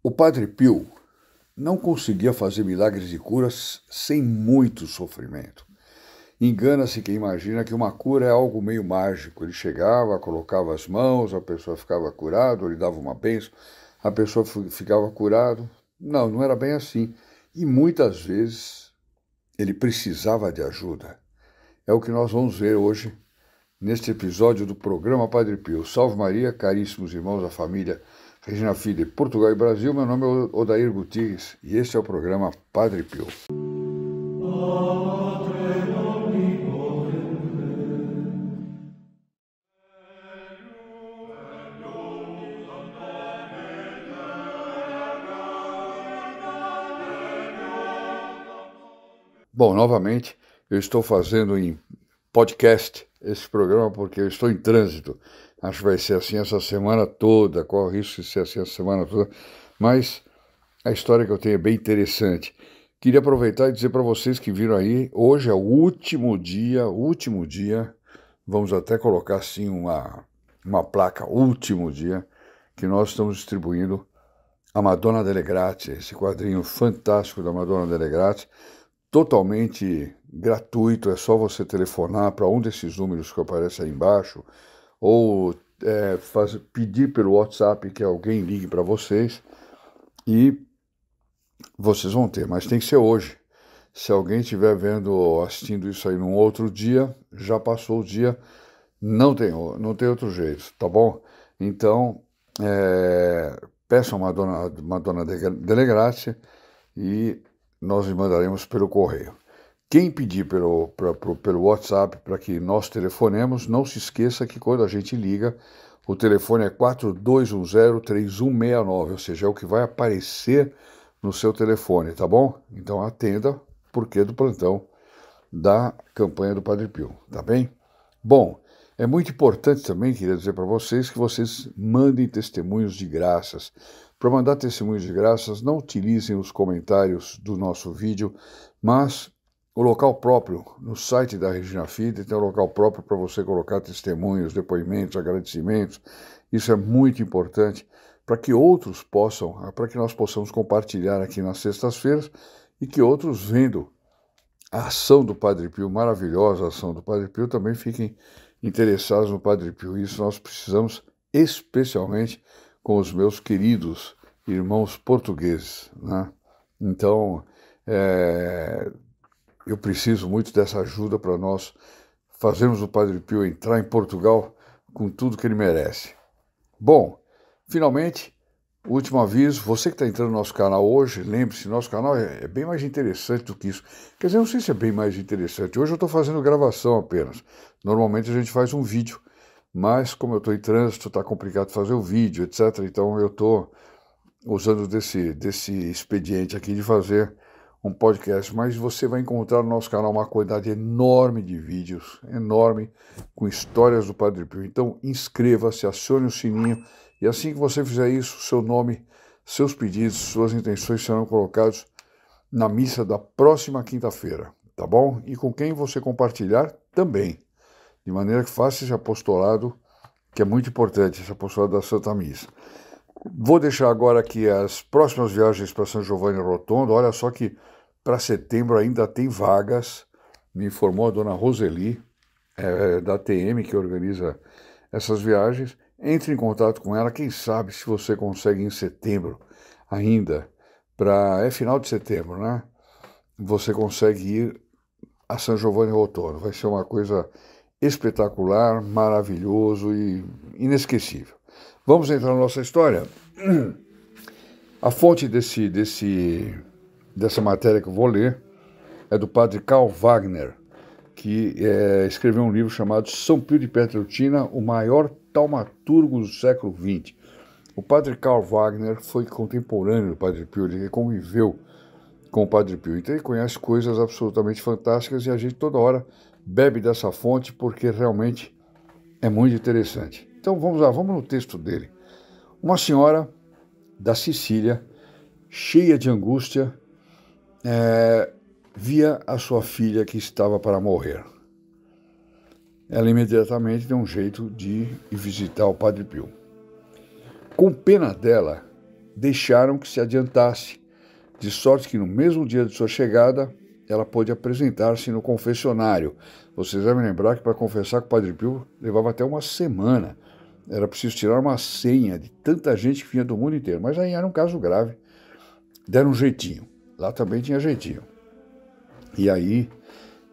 O Padre Pio não conseguia fazer milagres e curas sem muito sofrimento. Engana-se quem imagina que uma cura é algo meio mágico. Ele chegava, colocava as mãos, a pessoa ficava curada, ele dava uma bênção, a pessoa ficava curada. Não, não era bem assim. E muitas vezes ele precisava de ajuda. É o que nós vamos ver hoje neste episódio do programa Padre Pio. Salve Maria, caríssimos irmãos da família Regina Fide, Portugal e Brasil, meu nome é Odair Gutierrez e este é o programa Padre Pio. Bom, novamente, eu estou fazendo em podcast esse programa porque eu estou em trânsito. Acho que vai ser assim essa semana toda, corre o risco de ser assim essa semana toda. Mas a história que eu tenho é bem interessante. Queria aproveitar e dizer para vocês que viram aí, hoje é o último dia, último dia, vamos até colocar assim uma, uma placa, último dia, que nós estamos distribuindo a Madonna delle Grazie, esse quadrinho fantástico da Madonna delle Grazie, totalmente gratuito, é só você telefonar para um desses números que aparece aí embaixo, ou é, faz, pedir pelo WhatsApp que alguém ligue para vocês e vocês vão ter, mas tem que ser hoje. Se alguém estiver vendo, assistindo isso aí num outro dia, já passou o dia, não tem, não tem outro jeito, tá bom? Então, é, a uma dona, uma dona Delegracia e nós lhe mandaremos pelo correio. Quem pedir pelo, pra, pro, pelo WhatsApp para que nós telefonemos, não se esqueça que quando a gente liga, o telefone é 4210-3169, ou seja, é o que vai aparecer no seu telefone, tá bom? Então atenda, porque é do plantão da campanha do Padre Pio, tá bem? Bom, é muito importante também, queria dizer para vocês, que vocês mandem testemunhos de graças. Para mandar testemunhos de graças, não utilizem os comentários do nosso vídeo, mas o local próprio, no site da Regina Fide, tem um local próprio para você colocar testemunhos, depoimentos, agradecimentos. Isso é muito importante para que outros possam, para que nós possamos compartilhar aqui nas sextas-feiras e que outros vendo a ação do Padre Pio, maravilhosa ação do Padre Pio, também fiquem interessados no Padre Pio. Isso nós precisamos especialmente com os meus queridos irmãos portugueses. Né? Então, é, eu preciso muito dessa ajuda para nós fazermos o Padre Pio entrar em Portugal com tudo que ele merece. Bom, finalmente, último aviso, você que está entrando no nosso canal hoje, lembre-se, nosso canal é, é bem mais interessante do que isso. Quer dizer, não sei se é bem mais interessante. Hoje eu estou fazendo gravação apenas. Normalmente a gente faz um vídeo, mas como eu estou em trânsito, está complicado fazer o vídeo, etc. Então eu estou usando desse, desse expediente aqui de fazer um podcast, mas você vai encontrar no nosso canal uma quantidade enorme de vídeos, enorme, com histórias do Padre Pio. Então inscreva-se, acione o sininho e assim que você fizer isso, seu nome, seus pedidos, suas intenções serão colocados na missa da próxima quinta-feira, tá bom? E com quem você compartilhar também, de maneira que faça esse apostolado, que é muito importante, esse apostolado da Santa Missa. Vou deixar agora aqui as próximas viagens para São Giovanni Rotondo. Olha só que para setembro ainda tem vagas, me informou a dona Roseli, é, é da TM, que organiza essas viagens. Entre em contato com ela, quem sabe se você consegue em setembro ainda, para é final de setembro, né? Você consegue ir a São Giovanni Rotondo. Vai ser uma coisa espetacular, maravilhoso e inesquecível. Vamos entrar na nossa história. A fonte desse, desse, dessa matéria que eu vou ler é do padre Karl Wagner, que é, escreveu um livro chamado São Pio de Petrotina, o maior taumaturgo do século XX. O padre Karl Wagner foi contemporâneo do padre Pio, ele conviveu com o Padre Pio. Então ele conhece coisas absolutamente fantásticas e a gente toda hora bebe dessa fonte porque realmente é muito interessante. Então vamos lá, vamos no texto dele. Uma senhora da Sicília, cheia de angústia, é, via a sua filha que estava para morrer. Ela imediatamente deu um jeito de ir visitar o Padre Pio. Com pena dela, deixaram que se adiantasse, de sorte que no mesmo dia de sua chegada, ela pôde apresentar-se no confessionário. Vocês devem lembrar que para confessar com o Padre Pio levava até uma semana era preciso tirar uma senha de tanta gente que vinha do mundo inteiro. Mas aí era um caso grave. Deram um jeitinho. Lá também tinha jeitinho. E aí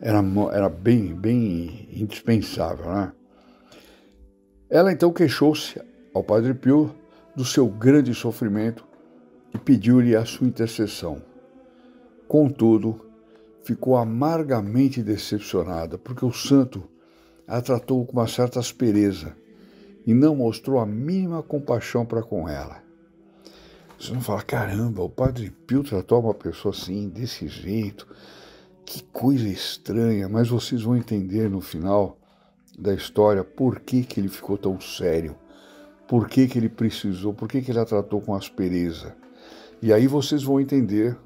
era, era bem, bem indispensável, né? Ela então queixou-se ao Padre Pio do seu grande sofrimento e pediu-lhe a sua intercessão. Contudo, ficou amargamente decepcionada, porque o santo a tratou com uma certa aspereza e não mostrou a mínima compaixão para com ela. Você não fala, caramba, o Padre Pio tratou uma pessoa assim, desse jeito, que coisa estranha, mas vocês vão entender no final da história por que, que ele ficou tão sério, por que, que ele precisou, por que, que ele a tratou com aspereza. E aí vocês vão entender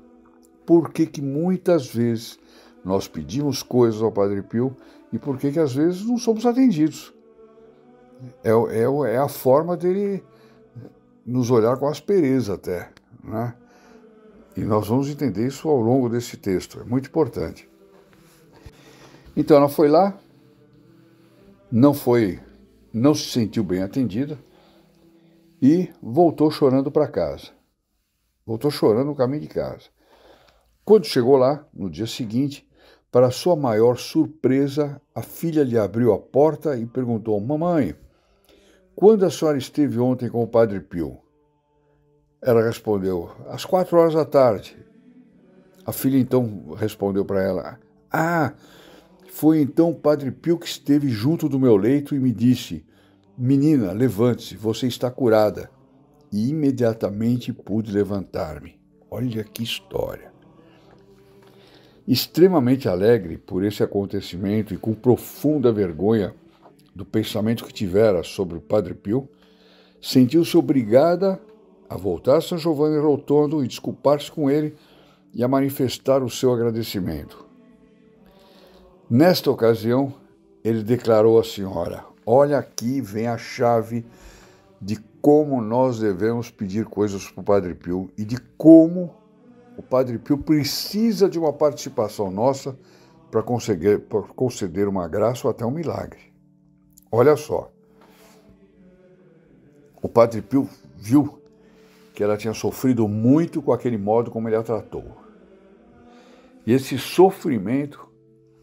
por que, que muitas vezes nós pedimos coisas ao Padre Pio e por que, que às vezes não somos atendidos. É, é, é a forma dele nos olhar com aspereza até, né? E nós vamos entender isso ao longo desse texto, é muito importante. Então ela foi lá, não foi, não se sentiu bem atendida e voltou chorando para casa. Voltou chorando no caminho de casa. Quando chegou lá, no dia seguinte, para sua maior surpresa, a filha lhe abriu a porta e perguntou: Mamãe, quando a senhora esteve ontem com o Padre Pio? Ela respondeu, às quatro horas da tarde. A filha então respondeu para ela, ah, foi então o Padre Pio que esteve junto do meu leito e me disse, menina, levante-se, você está curada. E imediatamente pude levantar-me. Olha que história! Extremamente alegre por esse acontecimento e com profunda vergonha, do pensamento que tivera sobre o Padre Pio, sentiu-se obrigada a voltar a São Giovanni Rotondo e desculpar-se com ele e a manifestar o seu agradecimento. Nesta ocasião, ele declarou à senhora: Olha aqui vem a chave de como nós devemos pedir coisas para o Padre Pio e de como o Padre Pio precisa de uma participação nossa para conceder, conceder uma graça ou até um milagre. Olha só. O padre Pio viu que ela tinha sofrido muito com aquele modo como ele a tratou. E esse sofrimento,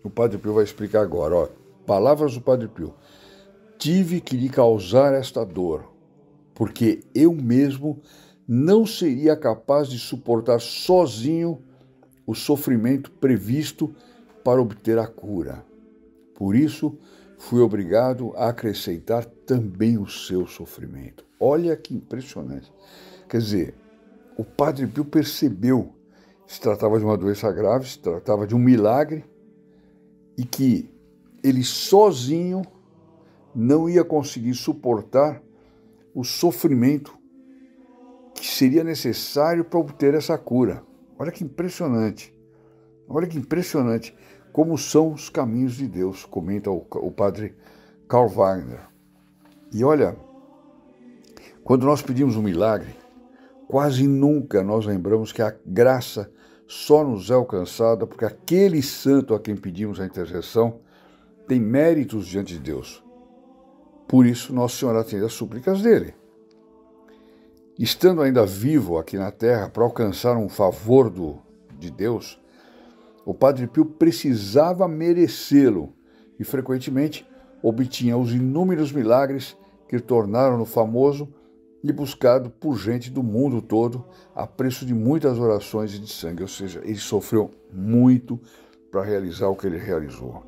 o padre Pio vai explicar agora. Ó, palavras do padre Pio. Tive que lhe causar esta dor, porque eu mesmo não seria capaz de suportar sozinho o sofrimento previsto para obter a cura. Por isso, fui obrigado a acrescentar também o seu sofrimento. Olha que impressionante. Quer dizer, o Padre Pio percebeu se tratava de uma doença grave, se tratava de um milagre e que ele sozinho não ia conseguir suportar o sofrimento que seria necessário para obter essa cura. Olha que impressionante. Olha que impressionante. Como são os caminhos de Deus, comenta o, o padre Karl Wagner. E olha, quando nós pedimos um milagre, quase nunca nós lembramos que a graça só nos é alcançada porque aquele santo a quem pedimos a intercessão tem méritos diante de Deus. Por isso, Nossa Senhora atende as súplicas dele. Estando ainda vivo aqui na terra para alcançar um favor do, de Deus, o Padre Pio precisava merecê-lo e frequentemente obtinha os inúmeros milagres que tornaram-no famoso e buscado por gente do mundo todo a preço de muitas orações e de sangue. Ou seja, ele sofreu muito para realizar o que ele realizou,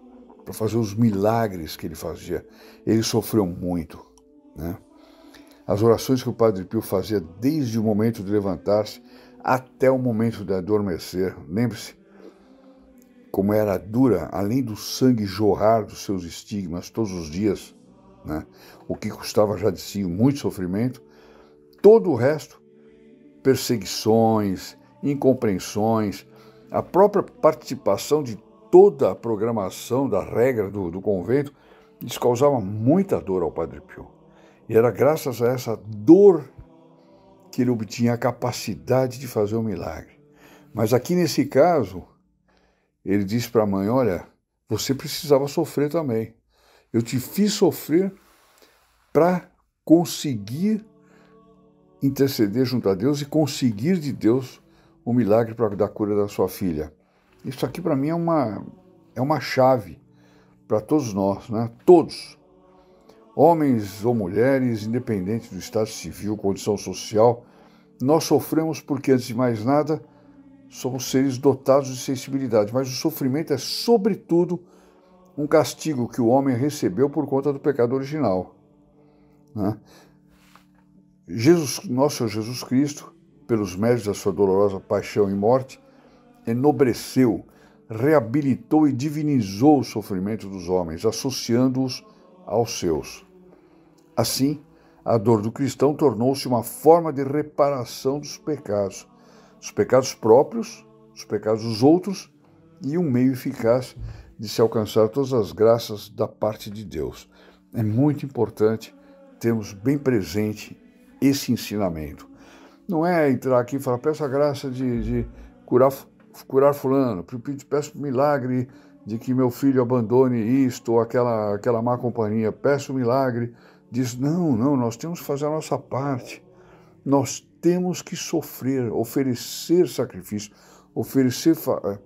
para fazer os milagres que ele fazia. Ele sofreu muito. Né? As orações que o Padre Pio fazia desde o momento de levantar-se até o momento de adormecer. Lembre-se, como era dura, além do sangue jorrar dos seus estigmas todos os dias, né? o que custava já de si muito sofrimento, todo o resto, perseguições, incompreensões, a própria participação de toda a programação da regra do, do convento isso causava muita dor ao Padre Pio. E era graças a essa dor que ele obtinha a capacidade de fazer o um milagre. Mas aqui nesse caso, ele disse para a mãe: Olha, você precisava sofrer também. Eu te fiz sofrer para conseguir interceder junto a Deus e conseguir de Deus o um milagre para dar cura da sua filha. Isso aqui para mim é uma, é uma chave para todos nós, né? todos, homens ou mulheres, independente do estado civil, condição social, nós sofremos porque, antes de mais nada, Somos seres dotados de sensibilidade, mas o sofrimento é, sobretudo, um castigo que o homem recebeu por conta do pecado original. Né? Jesus, nosso Jesus Cristo, pelos méritos da sua dolorosa paixão e morte, enobreceu, reabilitou e divinizou o sofrimento dos homens, associando-os aos seus. Assim, a dor do cristão tornou-se uma forma de reparação dos pecados, os pecados próprios, os pecados dos outros e um meio eficaz de se alcançar todas as graças da parte de Deus. É muito importante termos bem presente esse ensinamento. Não é entrar aqui e falar, peço a graça de, de curar, curar fulano, peço milagre de que meu filho abandone isto ou aquela, aquela má companhia, peço milagre Diz Não, não, nós temos que fazer a nossa parte. Nós temos que sofrer, oferecer sacrifício, oferecer eh,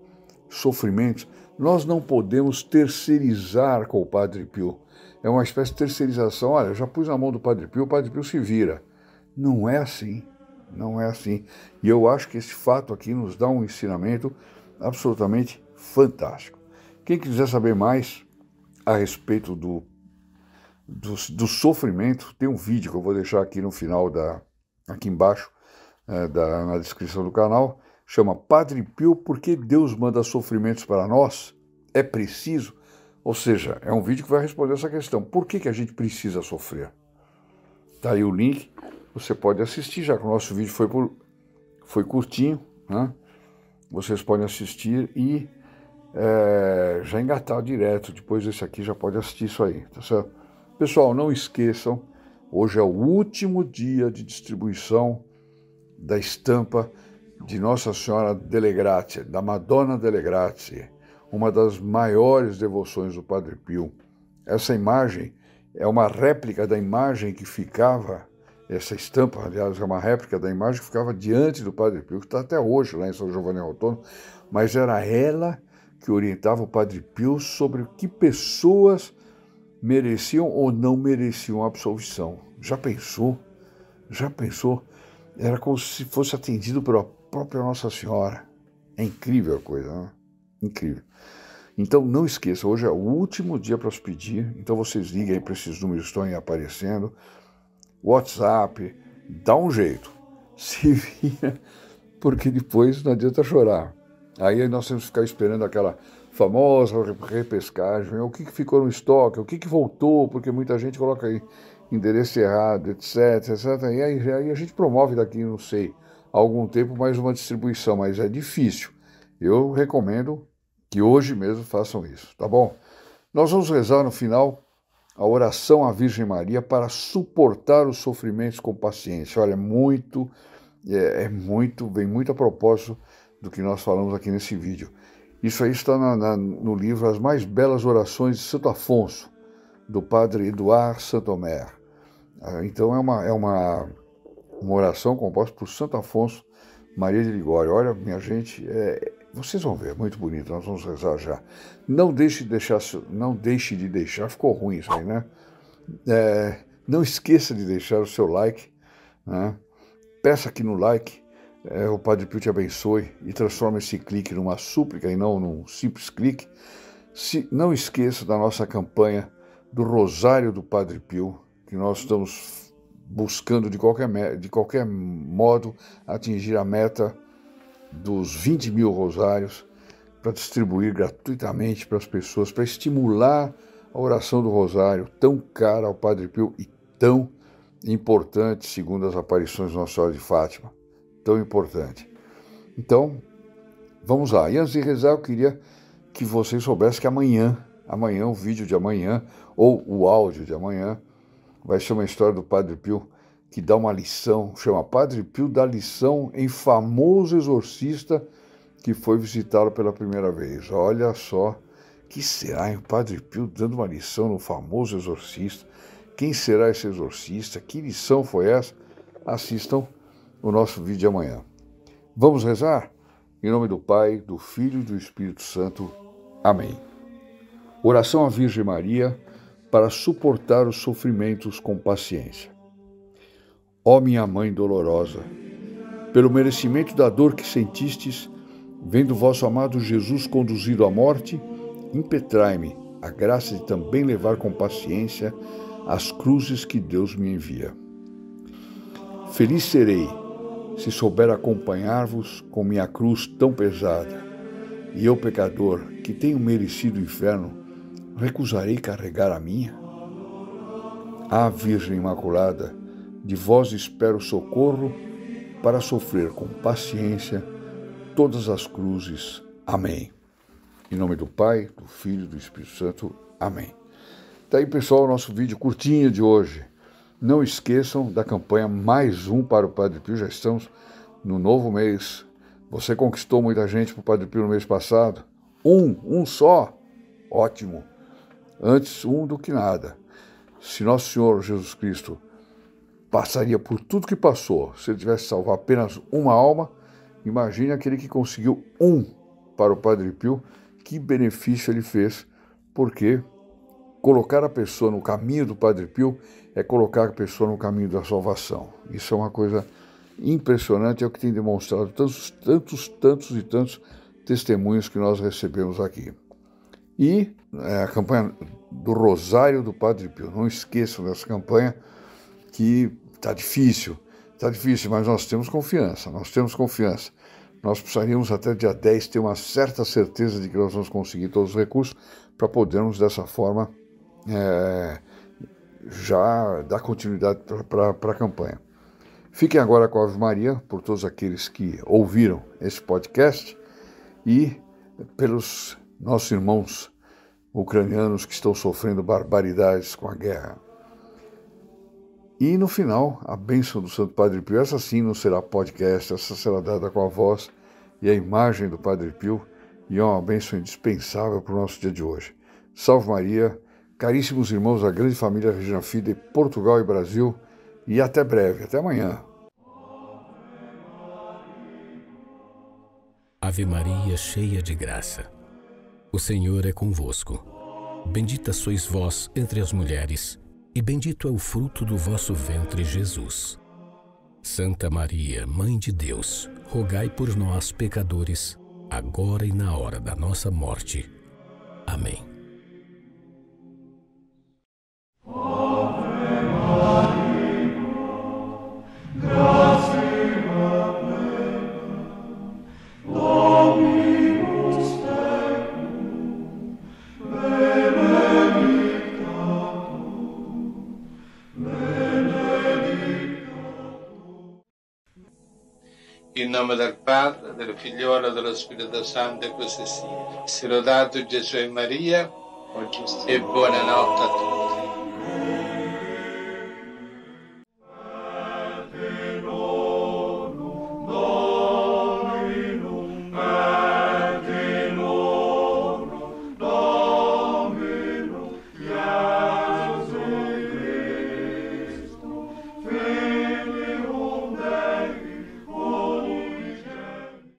sofrimentos. Nós não podemos terceirizar com o Padre Pio. É uma espécie de terceirização. Olha, eu já pus na mão do Padre Pio, o Padre Pio se vira. Não é assim. Não é assim. E eu acho que esse fato aqui nos dá um ensinamento absolutamente fantástico. Quem quiser saber mais a respeito do, do, do sofrimento, tem um vídeo que eu vou deixar aqui no final da, aqui embaixo é, da, na descrição do canal, chama Padre Pio, porque Deus manda sofrimentos para nós? É preciso? Ou seja, é um vídeo que vai responder essa questão. Por que, que a gente precisa sofrer? Está aí o link, você pode assistir, já que o nosso vídeo foi, por, foi curtinho, né? Vocês podem assistir e é, já engatar direto. Depois desse aqui já pode assistir isso aí, tá certo? Pessoal, não esqueçam Hoje é o último dia de distribuição da estampa de Nossa Senhora delle Grazie, da Madonna delle Grazie, uma das maiores devoções do Padre Pio. Essa imagem é uma réplica da imagem que ficava, essa estampa, aliás, é uma réplica da imagem que ficava diante do Padre Pio, que está até hoje lá em São Giovanni Rotondo, mas era ela que orientava o Padre Pio sobre que pessoas mereciam ou não mereciam a absolvição. Já pensou? Já pensou? Era como se fosse atendido pela própria Nossa Senhora. É incrível a coisa, né? Incrível. Então não esqueça, hoje é o último dia para os pedir. Então vocês liguem aí para esses números que estão aí aparecendo. WhatsApp, dá um jeito. Se vira, porque depois não adianta chorar. Aí nós temos que ficar esperando aquela famosa repescagem, o que ficou no estoque, o que voltou, porque muita gente coloca aí endereço errado, etc, etc. E aí, aí a gente promove daqui, não sei, algum tempo mais uma distribuição, mas é difícil. Eu recomendo que hoje mesmo façam isso, tá bom? Nós vamos rezar no final a oração à Virgem Maria para suportar os sofrimentos com paciência. Olha, é muito, é, é muito, vem muito a propósito do que nós falamos aqui nesse vídeo. Isso aí está na, na, no livro As Mais Belas Orações de Santo Afonso, do padre Eduard Saint-Omer. Ah, então é uma, é uma, uma oração composta por Santo Afonso Maria de Ligório. Olha, minha gente, é, vocês vão ver, muito bonito, nós vamos rezar já. Não deixe de deixar, não deixe de deixar, ficou ruim isso aí, né? É, não esqueça de deixar o seu like, né? Peça aqui no like é, o Padre Pio te abençoe e transforma esse clique numa súplica e não num simples clique. Se, não esqueça da nossa campanha do Rosário do Padre Pio, que nós estamos buscando de qualquer, de qualquer modo atingir a meta dos 20 mil rosários para distribuir gratuitamente para as pessoas, para estimular a oração do Rosário, tão cara ao Padre Pio e tão importante, segundo as aparições do Nossa Senhora de Fátima tão importante. Então, vamos lá. E antes de rezar, eu queria que vocês soubessem que amanhã, amanhã, o vídeo de amanhã, ou o áudio de amanhã, vai ser uma história do Padre Pio que dá uma lição, chama Padre Pio dá lição em famoso exorcista que foi visitá-lo pela primeira vez. Olha só, que será hein? o Padre Pio dando uma lição no famoso exorcista? Quem será esse exorcista? Que lição foi essa? Assistam no nosso vídeo de amanhã. Vamos rezar? Em nome do Pai, do Filho e do Espírito Santo. Amém. Oração à Virgem Maria para suportar os sofrimentos com paciência. Ó minha mãe dolorosa, pelo merecimento da dor que sentistes, vendo vosso amado Jesus conduzido à morte, impetrai-me a graça de também levar com paciência as cruzes que Deus me envia. Feliz serei se souber acompanhar-vos com minha cruz tão pesada. E eu, pecador, que tenho merecido o inferno, recusarei carregar a minha? Ah, Virgem Imaculada, de vós espero socorro para sofrer com paciência todas as cruzes. Amém. Em nome do Pai, do Filho e do Espírito Santo. Amém. Tá aí, pessoal, o nosso vídeo curtinho de hoje. Não esqueçam da campanha Mais Um para o Padre Pio, já estamos no novo mês. Você conquistou muita gente para o Padre Pio no mês passado? Um, um só? Ótimo! Antes um do que nada. Se Nosso Senhor Jesus Cristo passaria por tudo que passou, se ele tivesse salvado apenas uma alma, imagine aquele que conseguiu um para o Padre Pio, que benefício ele fez, porque Colocar a pessoa no caminho do Padre Pio é colocar a pessoa no caminho da salvação. Isso é uma coisa impressionante, é o que tem demonstrado tantos, tantos, tantos e tantos testemunhos que nós recebemos aqui. E é, a campanha do Rosário do Padre Pio, não esqueçam dessa campanha que está difícil, está difícil, mas nós temos confiança, nós temos confiança. Nós precisaríamos até dia 10 ter uma certa certeza de que nós vamos conseguir todos os recursos para podermos dessa forma é, já dá continuidade para a campanha. Fiquem agora com a Ave Maria, por todos aqueles que ouviram esse podcast e pelos nossos irmãos ucranianos que estão sofrendo barbaridades com a guerra. E no final, a bênção do Santo Padre Pio, essa sim não será podcast, essa será dada com a voz e a imagem do Padre Pio, e é uma bênção indispensável para o nosso dia de hoje. Salve Maria! Caríssimos irmãos da grande família Regina Fide, de Portugal e Brasil, e até breve, até amanhã. Ave Maria, cheia de graça, o Senhor é convosco. Bendita sois vós entre as mulheres, e bendito é o fruto do vosso ventre, Jesus. Santa Maria, Mãe de Deus, rogai por nós, pecadores, agora e na hora da nossa morte. Amém. In nome del Padre, del Figliolo e dello Spirito Santo e così sia. Si lodato Gesù e Maria e buonanotte a tutti.